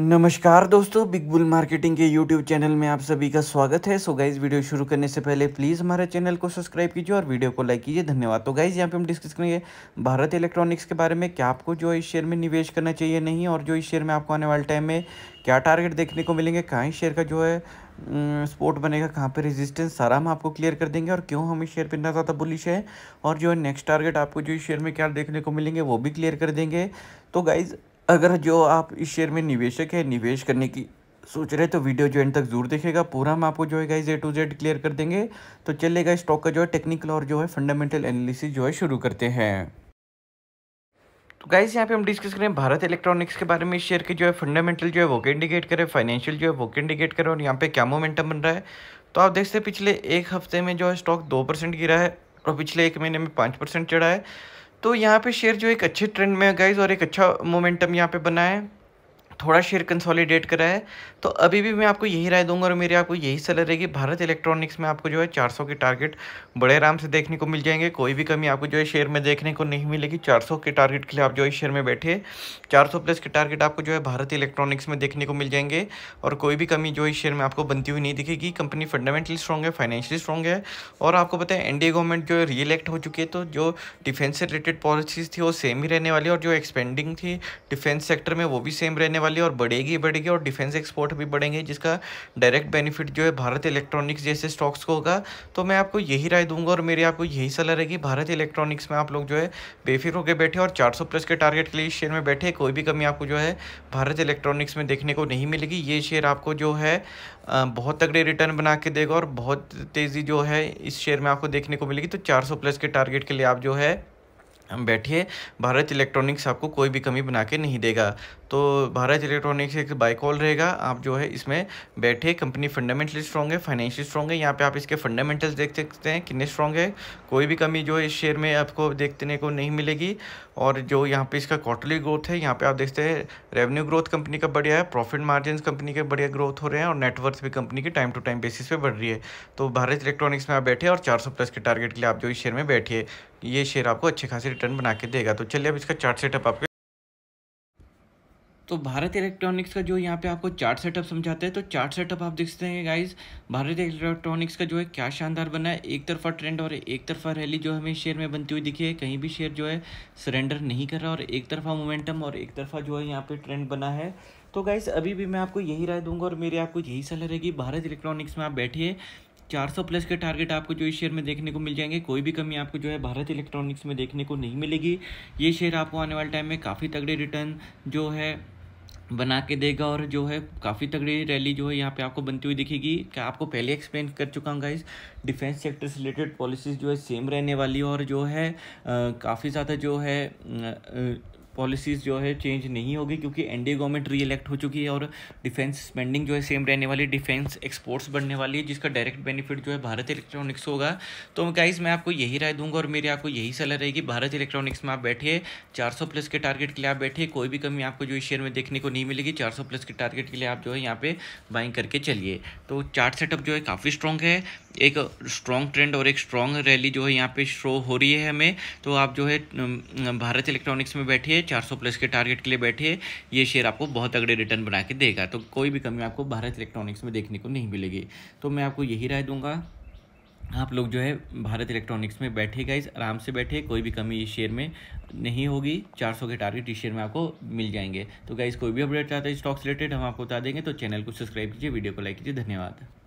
नमस्कार दोस्तों big bull marketing के यूट्यूब चैनल में आप सभी का स्वागत है सो गाइज वीडियो शुरू करने से पहले प्लीज़ हमारे चैनल को सब्सक्राइब कीजिए और वीडियो को लाइक कीजिए धन्यवाद तो गाइज यहाँ पे हम डिस्कस करेंगे भारत इलेक्ट्रॉनिक्स के बारे में क्या आपको जो इस शेयर में निवेश करना चाहिए नहीं और जो इस शेयर में आपको आने वाले टाइम में क्या टारगेट देखने को मिलेंगे कहाँ इस शेयर का जो है स्पोर्ट बनेगा कहाँ पे रेजिस्टेंस सारा हम आपको क्लियर कर देंगे और क्यों हम इस शेयर पर इतना ज़्यादा बुलिश है और जो है नेक्स्ट टारगेट आपको जो इस शेयर में क्या देखने को मिलेंगे वो भी क्लियर कर देंगे तो गाइज़ अगर जो आप इस शेयर में निवेशक है निवेश करने की सोच रहे तो वीडियो जो एंड तक जरूर देखेगा पूरा हम आपको जो है guys A to Z clear कर देंगे तो चलेगा स्टॉक का जो है टेक्निकल और जो है फंडामेंटल एनालिसिस जो है शुरू करते हैं तो गाइज यहाँ पे हम डिस्कस करें भारत इलेक्ट्रॉनिक्स के बारे में इस शेयर के जो है फंडामेंटल जो है वो इंडिकेट करें फाइनेंशियल जो है वो इंडिकेट करें और यहाँ पे क्या मोमेंटम बन रहा है तो आप देखते पिछले एक हफ्ते में जो है स्टॉक दो परसेंट गिरा है और पिछले एक महीने में पाँच परसेंट चढ़ा है तो यहाँ पे शेयर जो एक अच्छे ट्रेंड में है गाइज और एक अच्छा मोमेंटम यहाँ पे बना है थोड़ा शेयर कंसोलिडेट करा है तो अभी भी मैं आपको यही राय दूंगा और मेरी आपको यही सलाह रहेगी भारत इलेक्ट्रॉनिक्स में आपको जो है 400 के टारगेट बड़े आराम से देखने को मिल जाएंगे कोई भी कमी आपको जो है शेयर में देखने को नहीं मिलेगी 400 के टारगेट के लिए आप जो है शेयर में बैठे चार प्लस के टारगेट आपको जो है भारत इलेक्ट्रॉनिक्स में देखने को मिल जाएंगे और कोई भी कमी जो है शेयर में आपको बनती हुई नहीं दिखेगी कंपनी फंडामेंटली स्ट्रॉग है फाइनेंशियली स्ट्रॉन्ग है और आपको पता है एनडीए गवर्नमेंट जो है रीलेक्ट हो चुकी है तो जो डिफेंस से रिलेटेड पॉलिसीज़ थी वो सेम ही रहने वाली और जो एक्सपेंडिंग थी डिफेंस सेक्टर में वो भी सेम रहने वाली वाली और बढ़ेगी बढ़ेगी और डिफेंस एक्सपोर्ट भी बढ़ेंगे जिसका डायरेक्ट बेनिफिट जो है भारत इलेक्ट्रॉनिक्स जैसे स्टॉक्स को होगा तो मैं आपको यही राय दूंगा और मेरी आपको यही सलाह रहेगी भारत इलेक्ट्रॉनिक्स में आप लोग जो है बेफिक होकर बैठे और चार प्लस के टारगेट के लिए शेयर में बैठे कोई भी कमी आपको जो है भारत इलेक्ट्रॉनिक्स में देखने को नहीं मिलेगी ये शेयर आपको जो है बहुत तगड़े रिटर्न बना के देगा और बहुत तेज़ी जो है इस शेयर में आपको देखने को मिलेगी तो 400 प्लस के टारगेट के लिए आप जो है हम बैठिए भारत इलेक्ट्रॉनिक्स आपको कोई भी कमी बना के नहीं देगा तो भारत इलेक्ट्रॉनिक्स एक बाइकॉल रहेगा आप जो है इसमें बैठे कंपनी फंडामेंटली स्ट्रॉन्ग है फाइनेंशियल स्ट्रॉन्ग है यहाँ पे आप इसके फंडामेंटल्स देख सकते हैं कितने स्ट्रॉन्ग है कोई भी कमी जो है इस शेयर में आपको देखने को नहीं मिलेगी और जो यहाँ पे इसका क्वार्टरली ग्रोथ है यहाँ पे आप देखते हैं रेवेन्यू ग्रोथ कंपनी का बढ़िया है प्रॉफिट मार्जिन कंपनी के बढ़िया ग्रोथ हो रहे हैं और नेटवर्थ भी कंपनी के टाइम टू टाइम बेसिस पर बढ़ रही है तो भारत इलेक्ट्रॉनिक्स में आप बैठे और चार प्लस के टारगेट के लिए आप जो इस शेयर में बैठिए ये शेयर आपको अच्छे खासे रिटर्न बना के देगा तो चलिए अब इसका चार्ट सेटअप आपके तो भारत इलेक्ट्रॉनिक्स का जो यहाँ पे आपको चार्ट सेटअप समझाते हैं तो चार्ट सेटअप आप देख सकते हैं गाइज भारत इलेक्ट्रॉनिक्स का जो है क्या शानदार बना है एक तरफा ट्रेंड और एक तरफा रैली जो हमें शेयर में बनती हुई दिखी है कहीं भी शेयर जो है सरेंडर नहीं कर रहा और एक तरफा मोमेंटम और एक तरफा जो है यहाँ पे ट्रेंड बना है तो गाइज अभी भी मैं आपको यही राय दूंगा और मेरी आपको यही सलाह रहेगी भारत इलेक्ट्रॉनिक्स में आप बैठिए चार सौ प्लस के टारगेट आपको जो इस शेयर में देखने को मिल जाएंगे कोई भी कमी आपको जो है भारत इलेक्ट्रॉनिक्स में देखने को नहीं मिलेगी ये शेयर आपको आने वाले टाइम में काफ़ी तगड़े रिटर्न जो है बना के देगा और जो है काफ़ी तगड़ी रैली जो है यहाँ पे आपको बनती हुई दिखेगी क्या आपको पहले एक्सप्लेन कर चुका हूँ गाइस डिफेंस सेक्टर से रिलेटेड पॉलिसीज़ जो है सेम रहने वाली और जो है काफ़ी ज़्यादा जो है आ, आ, पॉलिसीज़ जो है चेंज नहीं होगी क्योंकि N D government reelect हो चुकी है और डिफेंस स्पेंडिंग जो है सेम रहने वाली डिफेंस एक्सपोर्ट्स बढ़ने वाली है जिसका डायरेक्ट बेनिफिट जो है भारत इलेक्ट्रॉनिक्स होगा तो गाइज़ मैं आपको यही राय दूंगा और मेरी आपको यही सलाह रहेगी भारत इलेक्ट्रॉनिक्स में आप बैठिए सौ प्लस के टारगेट के लिए आप बैठिए कोई भी कमी आपको जो इस शेयर में देखने को नहीं मिलेगी सौ प्लस के टारगेट के लिए आप जो है यहाँ पे बाइंग करके चलिए तो चार्ट सेटअप जो है काफ़ी स्ट्रॉन्ग है एक स्ट्रॉन्ग ट्रेंड और एक स्ट्रॉन्ग रैली जो है यहाँ पे शो हो रही है हमें तो आप जो है भारत इलेक्ट्रॉनिक्स में बैठिए 400 प्लस के टारगेट के लिए हैं ये शेयर आपको बहुत अगड़े रिटर्न बना के देगा तो कोई भी कमी आपको भारत इलेक्ट्रॉनिक्स में देखने को नहीं मिलेगी तो मैं आपको यही राय दूंगा आप लोग जो है भारत इलेक्ट्रॉनिक्स में बैठे गाइज आराम से बैठे कोई भी कमी इस शेयर में नहीं होगी 400 के टारगेट इस शेयर में आपको मिल जाएंगे तो गाइज कोई भी अपडेट चाहता है स्टॉक्स रिलेटेड हम आपको बता देंगे तो चैनल को सब्सक्राइब कीजिए वीडियो को लाइक कीजिए धन्यवाद